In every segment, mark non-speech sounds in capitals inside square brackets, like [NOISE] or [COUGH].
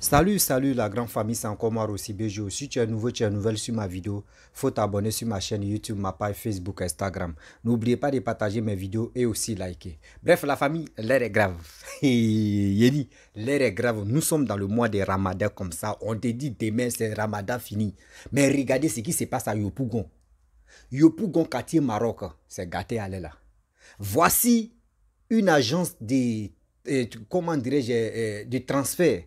Salut, salut la grande famille, c'est encore moi aussi Bejo. Si tu es nouveau, tu es nouvelle sur ma vidéo, faut t'abonner sur ma chaîne YouTube, ma page Facebook, Instagram. N'oubliez pas de partager mes vidéos et aussi liker. Bref, la famille, l'air est grave. [LAUGHS] Yeni, l'air est grave. Nous sommes dans le mois de Ramadan comme ça. On te dit demain c'est Ramadan fini. Mais regardez ce qui se passe à Yopougon. Yopougon, quartier Maroc, c'est gâté à là. Voici une agence de, euh, comment dirais-je, euh, de transfert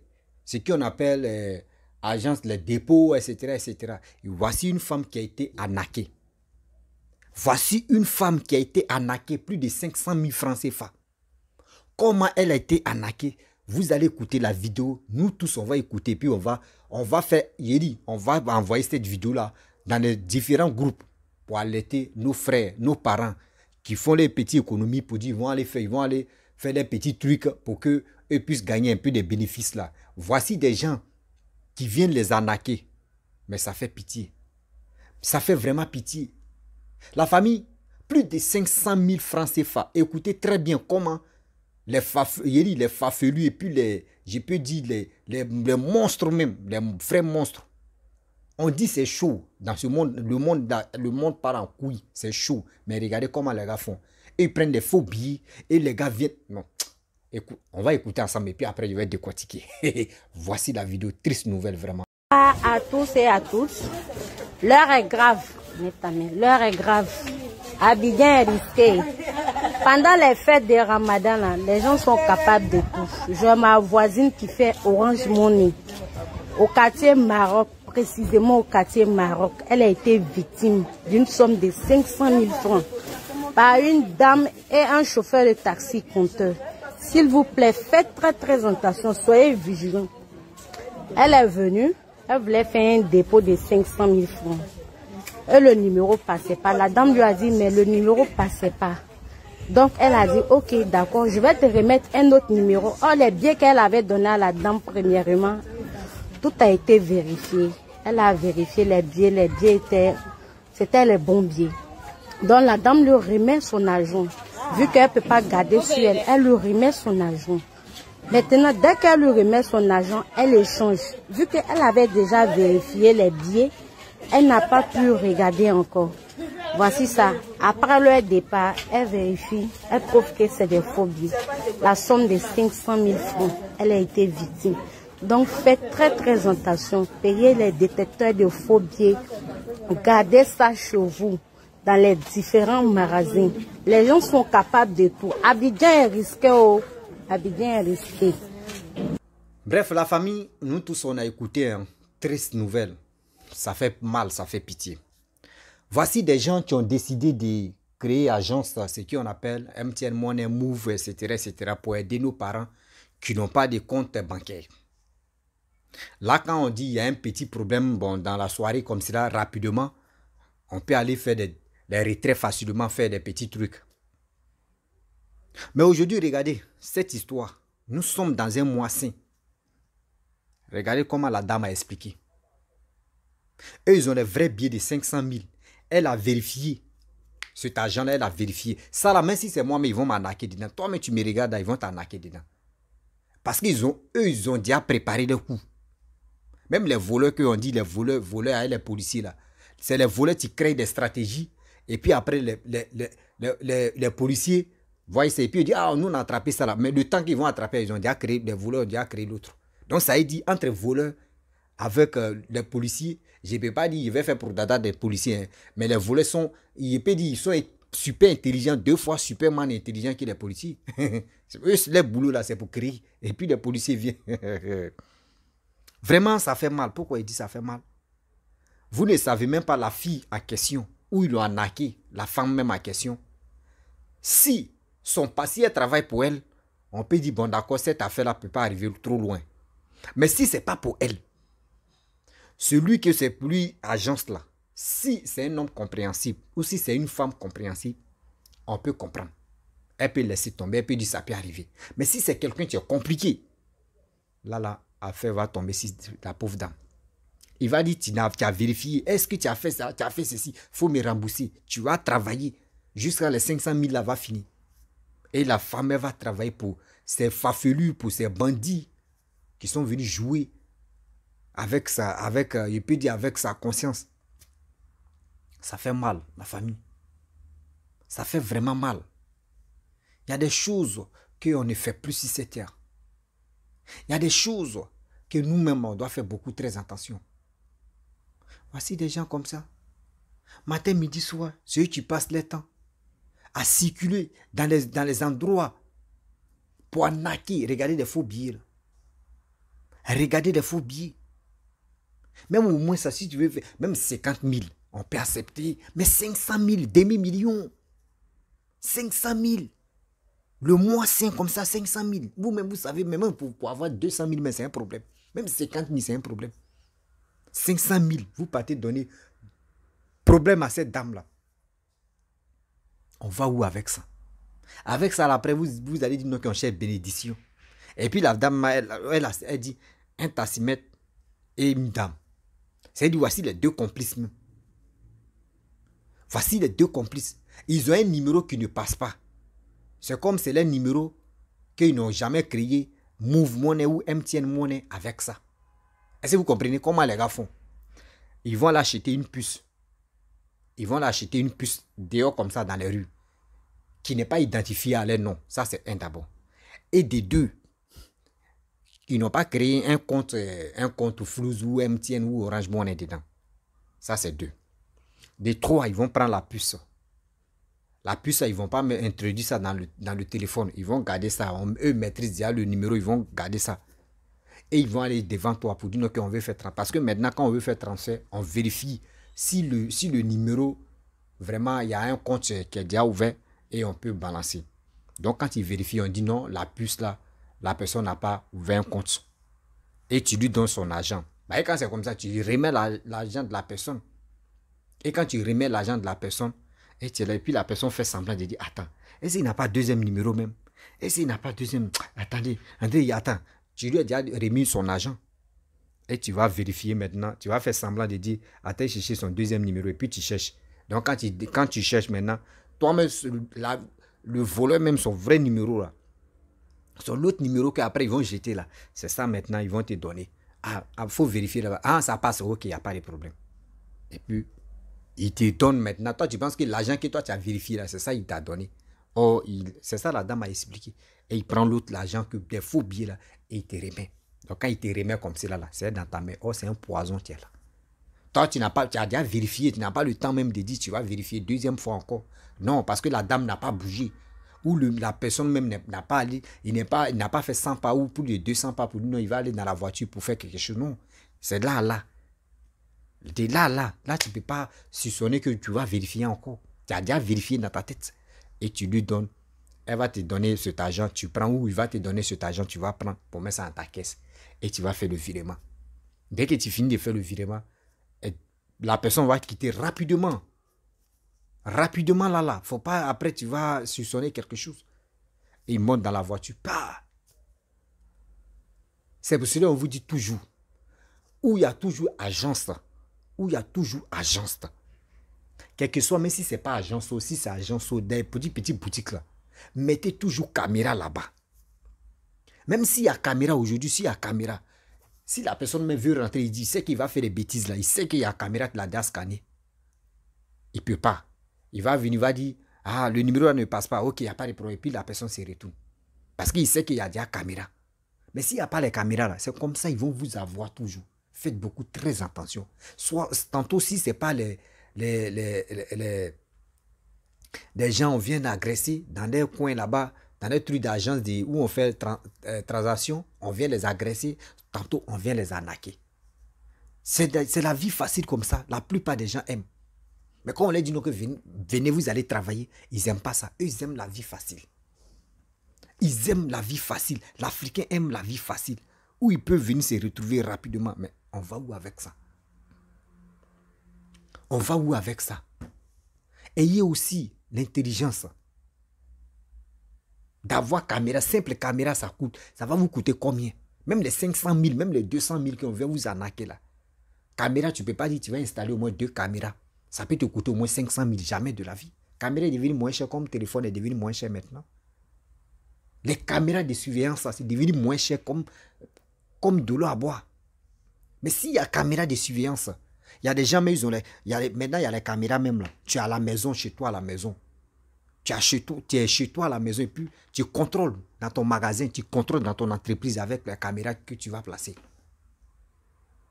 ce qu'on appelle euh, agence, les dépôts, etc., etc. voici une femme qui a été anaquée. Voici une femme qui a été anaquée. plus de 500 000 francs CFA. Comment elle a été anaquée Vous allez écouter la vidéo. Nous tous, on va écouter. Puis on va, on va faire, on va envoyer cette vidéo-là dans les différents groupes pour alerter nos frères, nos parents qui font les petites économies pour dire ils vont aller faire, des petits trucs pour que puissent gagner un peu des bénéfices là. Voici des gens qui viennent les arnaquer. Mais ça fait pitié. Ça fait vraiment pitié. La famille, plus de 500 000 francs CFA. Écoutez très bien comment les, les fafelus et puis les, je peux dire, les, les, monstres même, les vrais monstres. On dit c'est chaud dans ce monde, le monde, le monde part en couille, c'est chaud. Mais regardez comment les gars font. Ils prennent des faux billets et les gars viennent. Non, on va écouter ensemble et puis après je vais décortiquer. [LAUGHS] Voici la vidéo, triste nouvelle vraiment. À tous et à toutes, l'heure est grave. L'heure est grave. Abidjan est risqué. Pendant les fêtes de Ramadan, les gens sont capables de tout. J'ai ma voisine qui fait Orange Money au quartier Maroc, précisément au quartier Maroc. Elle a été victime d'une somme de 500 000 francs par une dame et un chauffeur de taxi compteur. S'il vous plaît, faites très présentation, soyez vigilants. Elle est venue, elle voulait faire un dépôt de 500 000 francs. Et le numéro passait pas. La dame lui a dit, mais le numéro passait pas. Donc, elle a dit, ok, d'accord, je vais te remettre un autre numéro. Oh, les billets qu'elle avait donnés à la dame premièrement, tout a été vérifié. Elle a vérifié les billets, les billets étaient, c'était les bons billets. Donc, la dame lui remet son argent. Vu qu'elle ne peut pas garder sur elle, elle lui remet son argent. Maintenant, dès qu'elle lui remet son argent, elle échange. Vu qu'elle avait déjà vérifié les billets, elle n'a pas pu regarder encore. Voici ça. Après leur départ, elle vérifie, elle prouve que c'est des faux billets. La somme de 500 000 francs, elle a été victime. Donc faites très très attention, payez les détecteurs de faux billets, gardez ça chez vous dans les différents magasins. Les gens sont capables de tout. Abidjan est risqué, oh. Abidjan est risqué. Bref, la famille, nous tous, on a écouté une hein, triste nouvelle. Ça fait mal, ça fait pitié. Voici des gens qui ont décidé de créer agence, ce qu'on appelle MTN Money Move, etc., etc., pour aider nos parents qui n'ont pas de compte bancaire. Là, quand on dit qu'il y a un petit problème, bon, dans la soirée, comme cela, rapidement, on peut aller faire des les très facilement, faire des petits trucs. Mais aujourd'hui, regardez cette histoire. Nous sommes dans un mois sain. Regardez comment la dame a expliqué. Eux, ils ont les vrais billets de 500 000. Elle a vérifié. Cet agent-là, elle a vérifié. Ça, la même si c'est moi, mais ils vont m'arnaquer dedans. Toi, mais tu me regardes, ils vont t'arnaquer dedans. Parce qu'ils ont, eux, ils ont déjà préparé le coup. Même les voleurs ont dit, les voleurs, voleurs, hein, les policiers, là. C'est les voleurs qui créent des stratégies et puis après, les, policiers voient ça et puis ils disent Ah, nous on a attrapé ça là. Mais le temps qu'ils vont attraper, ils ont déjà créé, des voleurs ont déjà créé l'autre. Donc ça a dit entre voleurs avec euh, les policiers, je ne peux pas dire je vais faire pour dada des policiers, hein, mais les voleurs sont, je peux dire, ils sont super intelligents, deux fois super superman intelligents que les policiers. [LAUGHS] Eux, boulot là, c'est pour créer. Et puis les policiers viennent. [LAUGHS] Vraiment, ça fait mal. Pourquoi il dit ça fait mal Vous ne savez même pas la fille en question où il a naqué, la femme même en question. Si son passé travaille pour elle, on peut dire, bon d'accord, cette affaire-là ne peut pas arriver trop loin. Mais si ce n'est pas pour elle, celui que c'est pour lui, agence-là, si c'est un homme compréhensible ou si c'est une femme compréhensible, on peut comprendre. Elle peut laisser tomber, elle peut dire ça peut arriver. Mais si c'est quelqu'un qui est compliqué, là, là, affaire va tomber si la pauvre dame. Il va dire, tu as, vérifié, est-ce que tu as fait ça, tu as fait ceci, faut me rembourser. Tu as travaillé jusqu'à les 500 000 là va finir. Et la femme, elle va travailler pour ces fafelus, pour ces bandits qui sont venus jouer avec sa, avec, euh, je peux dire avec sa conscience. Ça fait mal, la famille. Ça fait vraiment mal. Il y a des choses qu'on ne fait plus si cette terre. Il y a des choses que nous-mêmes, on doit faire beaucoup très attention. Voici des gens comme ça. Matin, midi, soir, ceux qui passent le temps à circuler dans les, dans les endroits pour naquer, regarder des faux billets. Regarder des faux billets. Même au moins, ça, si tu veux, faire, même 50 000, on peut accepter. Mais 500 000, demi-million. 500 000. Le mois 5 comme ça, 500 000. Vous-même, vous savez, même pour, pour avoir 200 000, mais c'est un problème. Même 50 000, c'est un problème. 500 000, vous partez donner problème à cette dame-là. On va où avec ça Avec ça, après, vous, vous allez dire non, qu'on cherche bénédiction. Et puis la dame, elle, elle, dit un tassimètre et une dame. C'est-à-dire, voici les deux complices. Voici les deux complices. Ils ont un numéro qui ne passe pas. C'est comme c'est le numéro qu'ils n'ont jamais créé, Move Money ou MTN Money avec ça. Est-ce que vous comprenez comment les gars font Ils vont l'acheter une puce. Ils vont l'acheter une puce dehors comme ça dans les rues qui n'est pas identifiée à leur nom. Ça, c'est un d'abord. Et des deux, ils n'ont pas créé un compte, euh, un compte Flouze ou MTN ou Orange Money dedans. Ça, c'est deux. Des trois, ils vont prendre la puce. La puce, ils ne vont pas introduire ça dans le, dans le téléphone. Ils vont garder ça. eux maîtrisent déjà le numéro, ils vont garder ça et ils vont aller devant toi pour dire qu'on veut faire transfert. Parce que maintenant, quand on veut faire transfert, on vérifie si le, si le numéro, vraiment, il y a un compte qui est déjà ouvert et on peut balancer. Donc, quand ils vérifient, on dit non, la puce là, la personne n'a pas ouvert un compte. Et tu lui donnes son argent. Bah, et quand c'est comme ça, tu remets l'argent de la personne. Et quand tu remets l'argent de la personne, et, tu puis la personne fait semblant de dire Attends, est-ce qu'il n'a pas deuxième numéro même Est-ce qu'il n'a pas deuxième Attendez, attendez, attend. Tu lui as déjà remis son agent. Et tu vas vérifier maintenant. Tu vas faire semblant de dire, attends, chercher son deuxième numéro et puis tu cherches. Donc quand tu, cherches maintenant, toi-même, le voleur même son vrai numéro là, son autre numéro qu'après ils vont jeter là, c'est ça maintenant, ils vont te donner. Ah, il ah, faut vérifier là Ah, ça passe, ok, il n'y a pas de problème. Et puis, il te donne maintenant. Toi, tu penses que l'argent que toi, tu as vérifié là, c'est ça, il t'a donné oh c'est ça la dame a expliqué. Et il prend l'autre, l'argent que des faux billets là, et il te remet. Donc quand il te remet comme cela c'est dans ta main. Oh, c'est un poison, tiens là. Toi, tu n'as pas, tu as déjà vérifié, tu n'as pas le temps même de dire tu vas vérifier deuxième fois encore. Non, parce que la dame n'a pas bougé. Ou la personne même n'a pas allé, il pas, il n'a pas fait 100 pas ou plus de 200 pas pour lui. Non, il va aller dans la voiture pour faire quelque chose. Non, c'est là, là. De là, là. Là, tu ne peux pas soupçonner que tu vas vérifier encore. Tu as déjà vérifié dans ta tête et tu lui donnes. Elle va te donner cet argent, tu prends ou il va te donner cet argent, tu vas prendre pour mettre ça dans ta caisse et tu vas faire le virement. Dès que tu finis de faire le virement, la personne va quitter rapidement. Rapidement là là, faut pas après tu vas soupçonner quelque chose. Et il monte dans la voiture, pas. C'est pour cela qu'on vous dit toujours, où il y a toujours agence, où il y a toujours agence, quel que soit, même si ce n'est pas agence, si c'est agence, oh, des petites, boutiques là, mettez toujours caméra là-bas. Même s'il y a caméra aujourd'hui, s'il y a caméra, si la personne veut rentrer, il dit, il sait qu'il va faire des bêtises là, il sait qu'il y a caméra qui l'a scanné. Il ne peut pas. Il va venir, il va dire, ah, le numéro là ne passe pas, ok, il n'y a pas de problème. Et puis la personne se retourne. Parce qu'il sait qu'il y a déjà caméra. Mais s'il n'y a pas les caméras là, c'est comme ça, ils vont vous avoir toujours. Faites beaucoup, très attention. Soit, tantôt, si ce n'est pas les, les, des gens viennent agresser dans des coins là-bas, dans des trucs d'agence où on fait transactions euh, transaction, on vient les agresser, tantôt on vient les arnaquer. C'est la vie facile comme ça. La plupart des gens aiment. Mais quand on leur dit non, que venez, vous allez travailler, ils n'aiment pas ça. Eux, ils aiment la vie facile. Ils aiment la vie facile. L'Africain aime la vie facile. Où il peut venir se retrouver rapidement. Mais on va où avec ça on va où avec ça Ayez aussi l'intelligence d'avoir caméra, simple caméra, ça coûte. Ça va vous coûter combien Même les 500 000, même les 200 000 qu'on vient vous arnaquer là. Caméra, tu ne peux pas dire tu vas installer au moins deux caméras. Ça peut te coûter au moins 500 000, jamais de la vie. Caméra est devenue moins chère comme téléphone est devenu moins cher maintenant. Les caméras de surveillance, c'est devenu moins cher comme, comme de l'eau à boire. Mais s'il y a caméra de surveillance, il y a des gens, mais ils ont les, y a maintenant, il y a les caméras même là. Tu es à la maison, chez toi à la maison. Tu, as chez toi, tu es chez toi à la maison et puis tu contrôles dans ton magasin, tu contrôles dans ton entreprise avec la caméra que tu vas placer.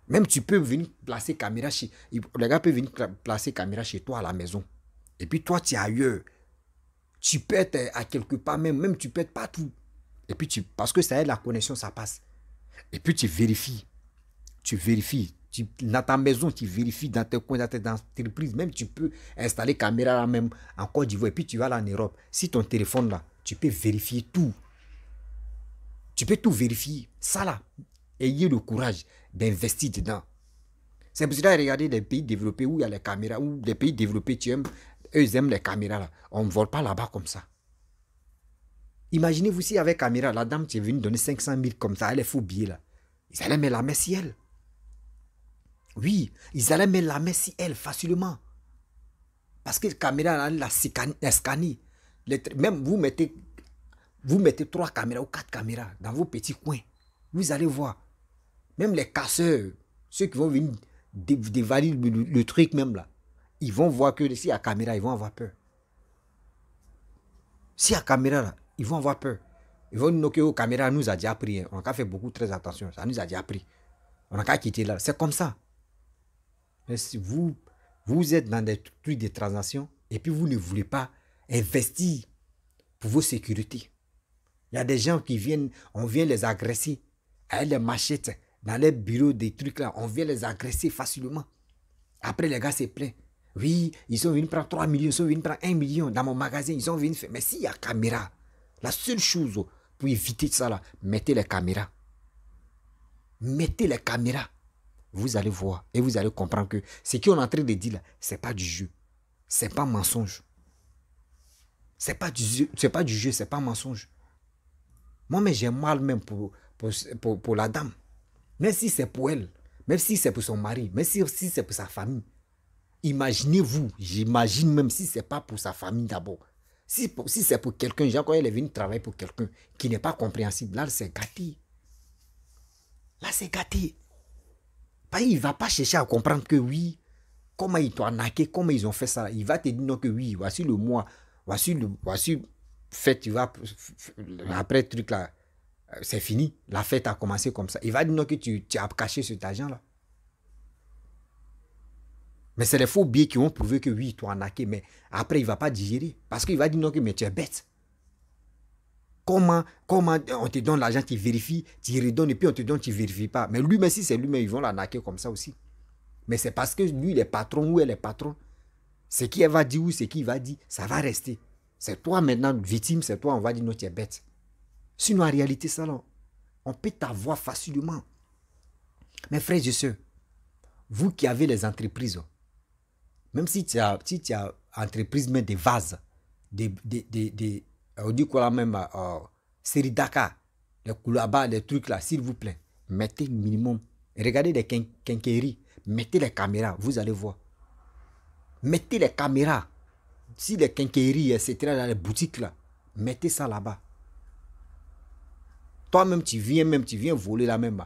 Même tu peux venir placer caméra chez... Les gars peuvent venir placer caméra chez toi à la maison. Et puis toi, tu es ailleurs. Tu pètes euh, à quelque part même, même tu peux pas partout. Et puis tu... Parce que ça aide la connexion, ça passe. Et puis tu vérifies. Tu vérifies dans ta maison, tu vérifies dans tes coins, dans tes entreprises. Même tu peux installer caméra là même en Côte d'Ivoire. Et puis tu vas là en Europe. Si ton téléphone là, tu peux vérifier tout. Tu peux tout vérifier. Ça là, ayez le courage d'investir dedans. C'est pour cela, regarder des pays développés où il y a les caméras, où des pays développés, tu aimes, eux aiment les caméras là. On ne vole pas là-bas comme ça. Imaginez-vous si avec caméra, la dame qui est venue donner 500 000 comme ça, elle est faux billet là. Ils allaient mettre la main ciel. Oui, ils allaient mettre la main sur elle facilement. Parce que caméra la scanné. Même vous mettez, vous mettez trois caméras ou quatre caméras dans vos petits coins. Vous allez voir. Même les casseurs, ceux qui vont venir dévaler le, truc même là, ils vont voir que s'il y a caméra, ils vont avoir peur. S'il y a caméra ils vont avoir peur. Ils vont nous que aux oh, caméras nous a déjà pris. Hein. On a fait beaucoup très attention. Ça nous a déjà appris. On a qu'à quitter là. C'est comme ça si vous, vous êtes dans des trucs de transactions et puis vous ne voulez pas investir pour vos sécurités. Il y a des gens qui viennent, on vient les agresser avec les machettes, dans les bureaux, des trucs là, on vient les agresser facilement. Après, les gars se plaignent. Oui, ils sont venus prendre 3 millions, ils sont venus prendre 1 million dans mon magasin, ils sont venus faire. Mais s'il y a caméra, la seule chose pour éviter ça là, mettez les caméras. Mettez les caméras. Vous allez voir et vous allez comprendre que ce qu'on est en train de dire là, ce n'est pas du jeu. Ce n'est pas mensonge. Ce n'est pas du jeu, ce n'est pas, mensonge. Moi, mais j'ai mal même pour, pour, la dame. Même si c'est pour elle, même si c'est pour son mari, même si, c'est pour sa famille. Imaginez-vous, j'imagine même si ce n'est pas pour sa famille d'abord. Si, si c'est pour quelqu'un, j'ai quand elle est venue travailler pour quelqu'un qui n'est pas compréhensible, là c'est gâté. Là c'est gâté. Bah, il ne va pas chercher à comprendre que oui, comment ils t'ont arnaqué, comment ils ont fait ça. Il va te dire non que oui, voici le mois, voici le, voici fait, tu vas, après truc là, euh, c'est fini. La fête a commencé comme ça. Il va dire non que tu, as caché cet argent-là. Mais c'est les faux biais qui ont prouvé que oui, ils t'ont naqué. mais après, il ne va pas digérer. Parce qu'il va dire non que mais tu es bête. Comment, comment on te donne l'argent, tu vérifies, tu redonnes, et puis on te donne, tu ne vérifies pas. Mais lui-même, si c'est lui-même, ils vont la comme ça aussi. Mais c'est parce que lui, il est patron, ou elle est patron. Ce qui va dire ou ce qui va dire, ça va rester. C'est toi maintenant, victime, c'est toi, on va dire, non, tu es bête. Sinon, en réalité, ça, on peut t'avoir facilement. Mes frères et sœurs, vous qui avez les entreprises, même si tu as, si tu as entreprise, mais des vases, des, euh, on dit quoi là même, euh, euh Dakar. les bas les trucs là, s'il vous plaît, mettez minimum. Regardez les mettez les caméras, vous allez voir. Mettez les caméras. Si les quinqueries, etc., dans les boutiques là, mettez ça là-bas. Toi-même, tu viens même, tu viens voler là-même.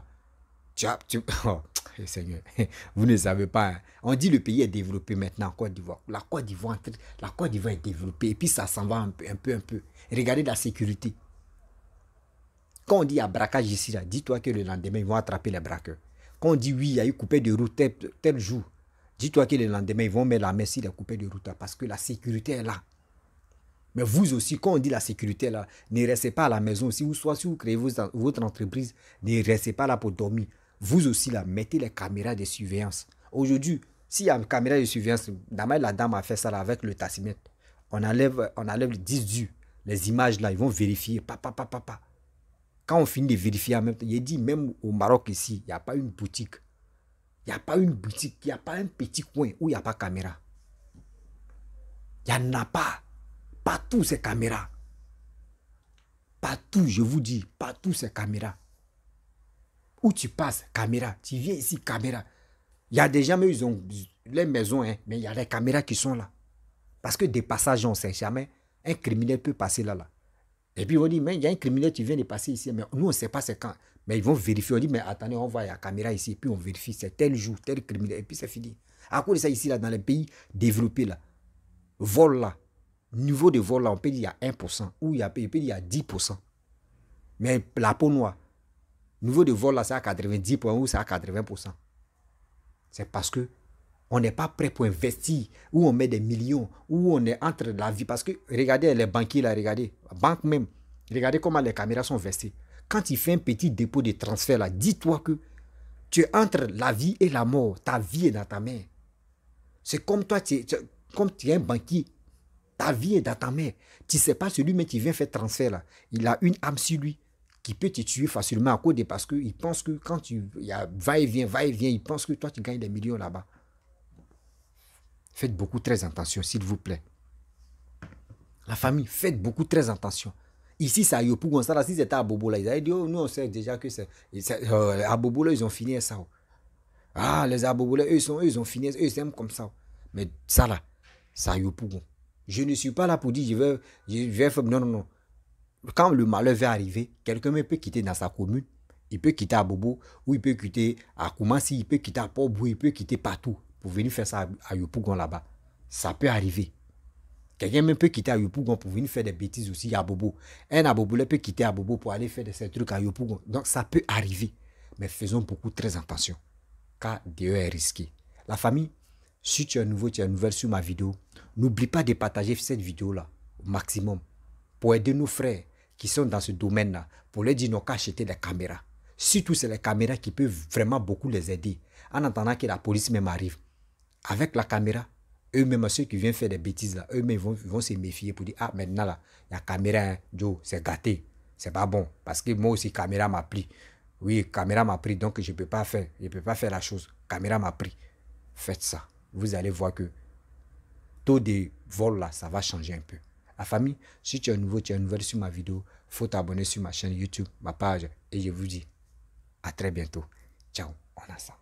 Tu, [LAUGHS] oh. Eh, Seigneur, [LAUGHS] vous ne savez pas. Hein. On dit le pays est développé maintenant en Côte d'Ivoire. La Côte d'Ivoire, la Côte d'Ivoire est développée et puis ça s'en va un peu, un peu, un peu. Regardez la sécurité. Quand on dit à braquage ici, dis-toi que le lendemain, ils vont attraper les braqueurs. Quand on dit oui, il y a eu coupé de route tel, jour, dis-toi que le lendemain, ils vont mettre la main sur les coupés de route parce que la sécurité est là. Mais vous aussi, quand on dit la sécurité, là, ne restez pas à la maison. Si vous, si créez votre entreprise, ne restez pas là pour dormir vous aussi, là, mettez les caméras de surveillance. Aujourd'hui, s'il y a une caméra de surveillance, la dame a fait ça là, avec le tassimètre. On enlève, on enlève les 10 du, les images là, ils vont vérifier. papa papa pa, Quand on finit de vérifier en même temps, il dit même au Maroc ici, il n'y a pas une boutique. Il n'y a pas une boutique, il n'y a pas un petit coin où il n'y a pas caméra. Il n'y en a pas. Partout ces caméras. Partout, je vous dis, partout ces caméras. Où tu passes, caméra. Tu viens ici, caméra. Il y a des gens, mais ils ont les maisons, hein, mais il y a les caméras qui sont là. Parce que des passages, on ne sait jamais. Un criminel peut passer là, là. Et puis on dit, mais il y a un criminel qui vient de passer ici, mais nous, on ne sait pas c'est quand. Mais ils vont vérifier. On dit, mais attendez, on voit, la caméra ici, et puis on vérifie, c'est tel jour, tel criminel, et puis c'est fini. À cause de ça, ici, là, dans les pays développés, là, vol là, niveau de vol là, on peut dire il y a 1%, ou il y a, il y a 10%. Mais la peau noire, niveau de vol là, c'est à 90 points ou c'est à 80 C'est parce que on n'est pas prêt pour investir, où on met des millions, où on est entre la vie. Parce que regardez les banquiers là, regardez, la banque même, regardez comment les caméras sont versées Quand il fait un petit dépôt de transfert là, dis-toi que tu es entre la vie et la mort. Ta vie est dans ta main. C'est comme toi, tu comme tu es un banquier, ta vie est dans ta main. Tu ne sais pas celui mais qui vient faire transfert là. Il a une âme sur lui qui peut te tuer facilement à cause parce qu'il pense que quand tu y a va-et-vient, va-et-vient, il pense que toi tu gagnes des millions là-bas. Faites beaucoup très attention, s'il vous plaît. La famille, faites beaucoup très attention. Ici, ça y est, pour ça, si c'était à Bobola, ils avaient dit, oh, nous, on sait déjà que c'est. Euh, à Bobola, ils ont fini ça. Oh. Ah, les Abobola, eux, sont, eux, ils ont fini, eux, ils aiment comme ça. Oh. Mais ça, là, ça y est, Je ne suis pas là pour dire, je vais, je vais faire. Non, non, non quand le malheur va arriver, quelqu'un peut quitter dans sa commune, il peut quitter à Bobo, ou il peut quitter à Koumassi, il peut quitter à Pobou, il peut quitter partout pour venir faire ça à Yopougon là-bas. Ça peut arriver. Quelqu'un peut quitter à Yopougon pour venir faire des bêtises aussi à Bobo. Un à Bobo peut quitter à Bobo pour aller faire de trucs à Yopougon. Donc ça peut arriver. Mais faisons beaucoup très attention. Car Dieu est risqué. La famille, si tu es nouveau, tu es nouvelle sur ma vidéo, n'oublie pas de partager cette vidéo-là au maximum pour aider nos frères qui sont dans ce domaine-là pour leur dire n'ont qu'à acheter des caméras. Surtout, c'est les caméras qui peuvent vraiment beaucoup les aider. En attendant que la police même arrive, avec la caméra, eux-mêmes, ceux qui viennent faire des bêtises, là, eux-mêmes vont, se méfier pour dire, ah, maintenant, là, la caméra, hein, Joe, c'est gâté. C'est pas bon. Parce que moi aussi, caméra m'a pris. Oui, caméra m'a pris, donc je ne peux pas faire. Je peux pas faire la chose. Caméra m'a pris. Faites ça. Vous allez voir que taux de vol, là, ça va changer un peu. La famille, si tu es nouveau, tu es nouvelle sur ma vidéo, faut t'abonner sur ma chaîne YouTube, ma page. Et je vous dis à très bientôt. Ciao, on a ça.